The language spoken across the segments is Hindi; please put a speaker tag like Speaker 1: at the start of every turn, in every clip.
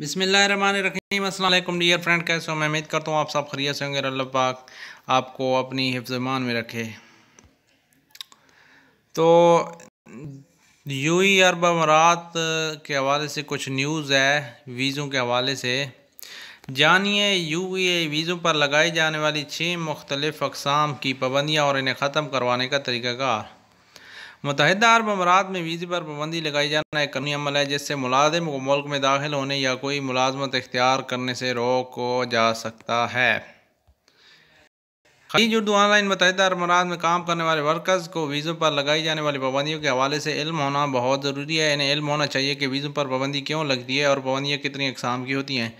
Speaker 1: बिसमीम डियर फ्रेंड कैसे हो मैं उम्मीद करता हूँ आप सब खरीय से होंगे अल्लाह पाक आपको अपनी हिफ्जमान में रखे तो यू ई अरब अमारात के हवाले से कुछ न्यूज़ है वीज़ों के हवाले से जानिए यू ए वीज़ों पर लगाई जाने वाली छः मुख्तलिफ़ अकसाम की पाबंदियाँ और इन्हें ख़त्म करवाने का तरीक़ाकार मुतहदा अरब अमारात में वीज़े पर पाबंदी लगाई जाना एक कानूनी अमल है जिससे मुलाजिम को मुल्क में दाखिल होने या कोई मुलाजमत इख्तियार करने से रोक जा सकता है खलीज उर्दू ऑनलाइन मुतहदा अरमात में काम करने वाले वर्कर्स को वीज़ों पर लगाई जाने वाली पाबंदियों के हवाले से इल्म होना बहुत ज़रूरी है इन्हें इल्म होना चाहिए कि वीज़ों पर पाबंदी क्यों लगती है और पाबंदियाँ कितनी अकसाम की होती हैं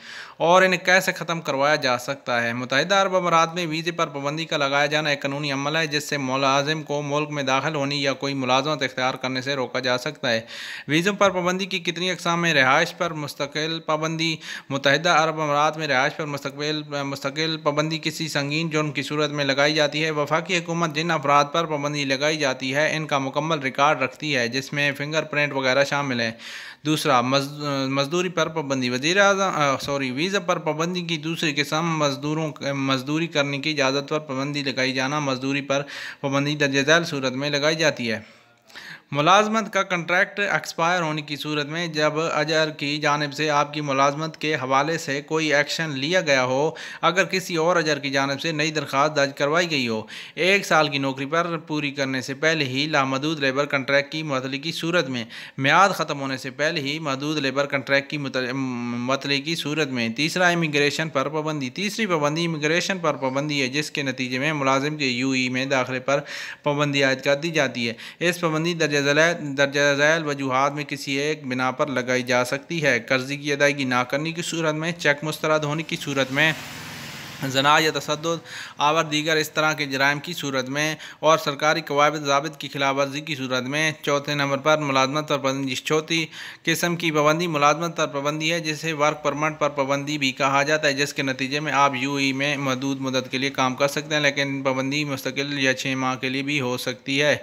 Speaker 1: और इन्हें कैसे ख़त्म करवाया जा सकता है मुतहदा अरब अमरात में वीज़े पर पाबंदी का लगाया जाना एक कानूनी अमल है जिससे मुलाजिम को मुल्क में दाखिल होने या कोई मुलाजमत इख्तियार करने से रोका जा सकता है वीज़ों पर पाबंदी की कितनी अकसाम है रिहाइश पर मुस्तकिल पाबंदी मुतहदा अरब अमारात में रिहाइश पर मुस्तकिल मुस्तकिल पाबंदी किसी संगीन जुर्म की सूरत में लगाई जाती है वफाकी हुकूमत जिन अफराद पर पाबंदी लगाई जाती है इनका मुकम्मल रिकॉर्ड रखती है जिसमें फिंगर प्रिंट वगैरह शामिल है दूसरा मजदूरी पर पाबंदी वजी सॉरी वीज़ा पर पाबंदी की दूसरी किस्म मजदूरों मजदूरी करने की इजाज़त पर पाबंदी लगाई जाना मजदूरी पर पाबंदी दर्ज सूरत में लगाई जाती है मुलाजमत का कंट्रैक्ट एक्सपायर होने की सूरत में जब अजर की जानब से आपकी मुलाजमत के हवाले से कोई एक्शन लिया गया हो अगर किसी और अजर की जानब से नई दरख्वास्त दर्ज करवाई गई हो एक साल की नौकरी पर पूरी करने से पहले ही लामदूद लेबर कंट्रैक्ट की मतली की सूरत में म्याद ख़त्म होने से पहले ही महदूद लेबर कंट्रैक्ट की मतली की सूरत में तीसरा इमिग्रेशन पर पाबंदी तीसरी पाबंदी इमिग्रेशन पर पाबंदी है जिसके नतीजे में मुलाजिम के यू ई e में दाखिले पर पाबंदी आयद कर दी जाती है इस पाबंदी दर्ज दर्ज झैल वजूहत में किसी एक बिना पर लगाई जा सकती है कर्ज़े की अदायगी ना करने की सूरत में चेक मुस्तरद होने की सूरत में जना या तसद आवर दीगर इस तरह के जराइम की सूरत में और सरकारी कवायद जबत की खिलाफ वर्जी की सूरत में चौथे नंबर पर मुलाजमत और पाबंदी चौथी किस्म की पाबंदी मुलाजमत और पाबंदी है जिसे वर्क परमट पर पाबंदी भी कहा जाता है जिसके नतीजे में आप यू ई में महदूद मदद के लिए काम कर सकते हैं लेकिन पाबंदी मुस्तकिल या छः माह के लिए भी हो सकती है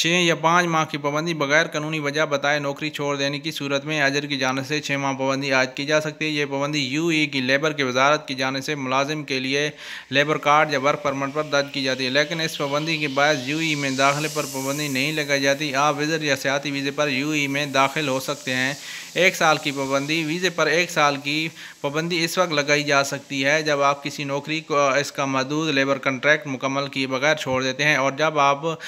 Speaker 1: छः या पाँच माह की पाबंदी बगैर कानूनी वजह बताए नौकरी छोड़ देने की सूरत में अजर की जानब से छः माह पाबंदी आज की जा सकती है ये पाबंदी यू ई की लेबर की वजारत की जाने से मुलाजिम के लिए लेबर कार्ड या वर्क परमट पर दर्ज की जाती है लेकिन इस पाबंदी के बायस यू ई में दाखिले पर पाबंदी नहीं लगाई जाती आप विजर या सियाती वीज़े पर यू ई में दाखिल हो सकते हैं एक साल की पाबंदी वीज़े पर एक साल की पाबंदी इस वक्त लगाई जा सकती है जब आप किसी नौकरी को इसका मदूद लेबर कंट्रैक्ट मुकम्मल किए बगैर छोड़ देते हैं और जब आप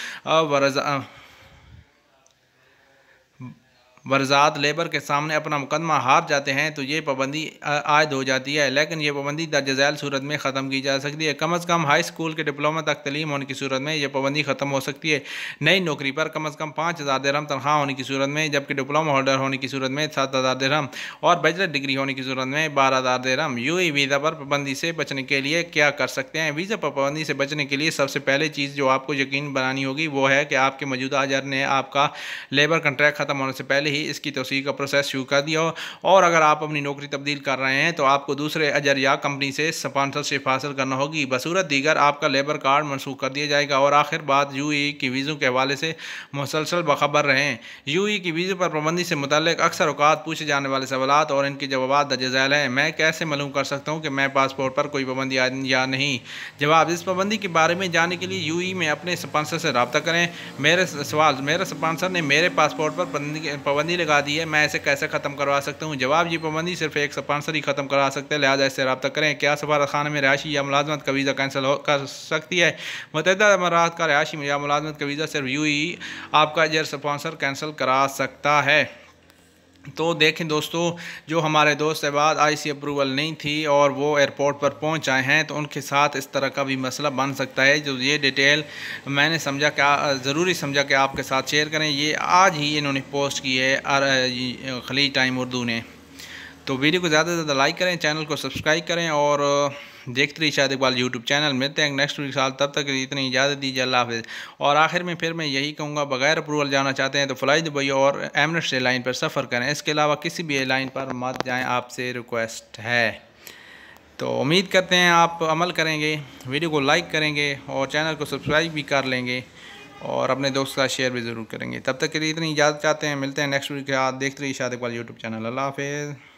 Speaker 1: वर्जात लेबर के सामने अपना मुकदमा हार जाते हैं तो ये पाबंदी आयद हो जाती है लेकिन यह पाबंदी झैल सूरत में ख़त्म की जा सकती है कम अज़ कम हाई स्कूल के डिप्लोमा तक तलीम होने की सूरत में यह पाबंदी ख़त्म हो सकती है नई नौकरी पर कम अज़ कम पाँच हज़ार दरम तनख्वाह होने की सूरत में जबकि डिप्लोमा होल्डर होने की सूरत में सात हज़ार दरम और बैचलर डिग्री होने की सूरत में बारह हज़ार दरम यू ई वीज़ा पर पाबंदी से बचने के लिए क्या कर सकते हैं वीज़ा पर पाबंदी से बचने के लिए सबसे पहले चीज़ जो आपको यकीन बनानी होगी वो है कि आपके मौजूदा अजर ने आपका लेबर कंट्रैक्ट ख़त्म होने से पहले ही इसकी तोसी का प्रोसेस शुरू कर दिया हो और अगर आप अपनी नौकरी तब्दील कर रहे हैं तो आपको दूसरे अजर या कंपनी से स्पॉन्सरशिप हासिल करना होगी बसूरत दीगर आपका लेबर कार्ड मनसूख कर दिया जाएगा और आखिर बात यू ई e की वीज़ों के हवाले से मुसलसल बखबर रहें यू ई e की वीज़ों पर पाबंदी से मुतल अक्सर अवकात पूछे जाने वाले सवाल और इनके जवाब दर्ज झैल हैं मैं कैसे मालूम कर सकता हूँ कि मैं पासपोर्ट पर कोई पाबंदी या नहीं जवाब इस पाबंदी के बारे में जानने के लिए यू ई e में अपने स्पॉन्सर से रबता करें मेरे सवाल मेरे स्पॉन्सर ने मेरे पासपोर्ट पर पाबंदी पाबंदी लगा दी है मैं इसे कैसे ख़त्म करवा सकता हूँ जवाब ये पाबंदी सिर्फ एक स्पॉन्सर ही ख़त्म करवा सकते हैं लिहाजा इससे रबा करें क्या खाना में रिहाशी या मुलाजमत का वीज़ा कैंसिल कर सकती है मतदा अमारात का रिहाशी या मुलाजमत का वीज़ा सिर्फ यू ही आपका जर स्पॉन्सर कैंसिल करा सकता है तो देखें दोस्तों जो हमारे दोस्त बाद आई सी अप्रूवल नहीं थी और वो एयरपोर्ट पर पहुंच आए हैं तो उनके साथ इस तरह का भी मसला बन सकता है जो ये डिटेल मैंने समझा क्या ज़रूरी समझा कि आपके साथ शेयर करें ये आज ही इन्होंने पोस्ट की है खली टाइम उर्दू ने तो वीडियो को ज़्यादा से ज़्यादा लाइक करें चैनल को सब्सक्राइब करें और देखते रहिए शायद इकबाल यूट्यूब चैनल मिलते हैं नेक्स्ट वीक साल तब तक इतनी इजाज़त दीजिए अल्लाह हाफ़ और आखिर में फिर मैं यही कहूँगा बगैर अप्रूवल जाना चाहते हैं तो फ्लाई दुबई और एमरेट्स एयरलाइन पर सफ़र करें इसके अलावा किसी भी एयरलाइन पर मत जाएँ आपसे रिक्वेस्ट है तो उम्मीद करते हैं आप अमल करेंगे वीडियो को लाइक करेंगे और चैनल को सब्सक्राइब भी कर लेंगे और अपने दोस्त का शेयर भी ज़रूर करेंगे तब तक के लिए इतनी इजाज़त चाहते हैं मिलते हैं नेक्स्ट वीक के साथ देखते रहिए शाद इकबाल यूट्यूब चैनल अल्लाह हाफिज़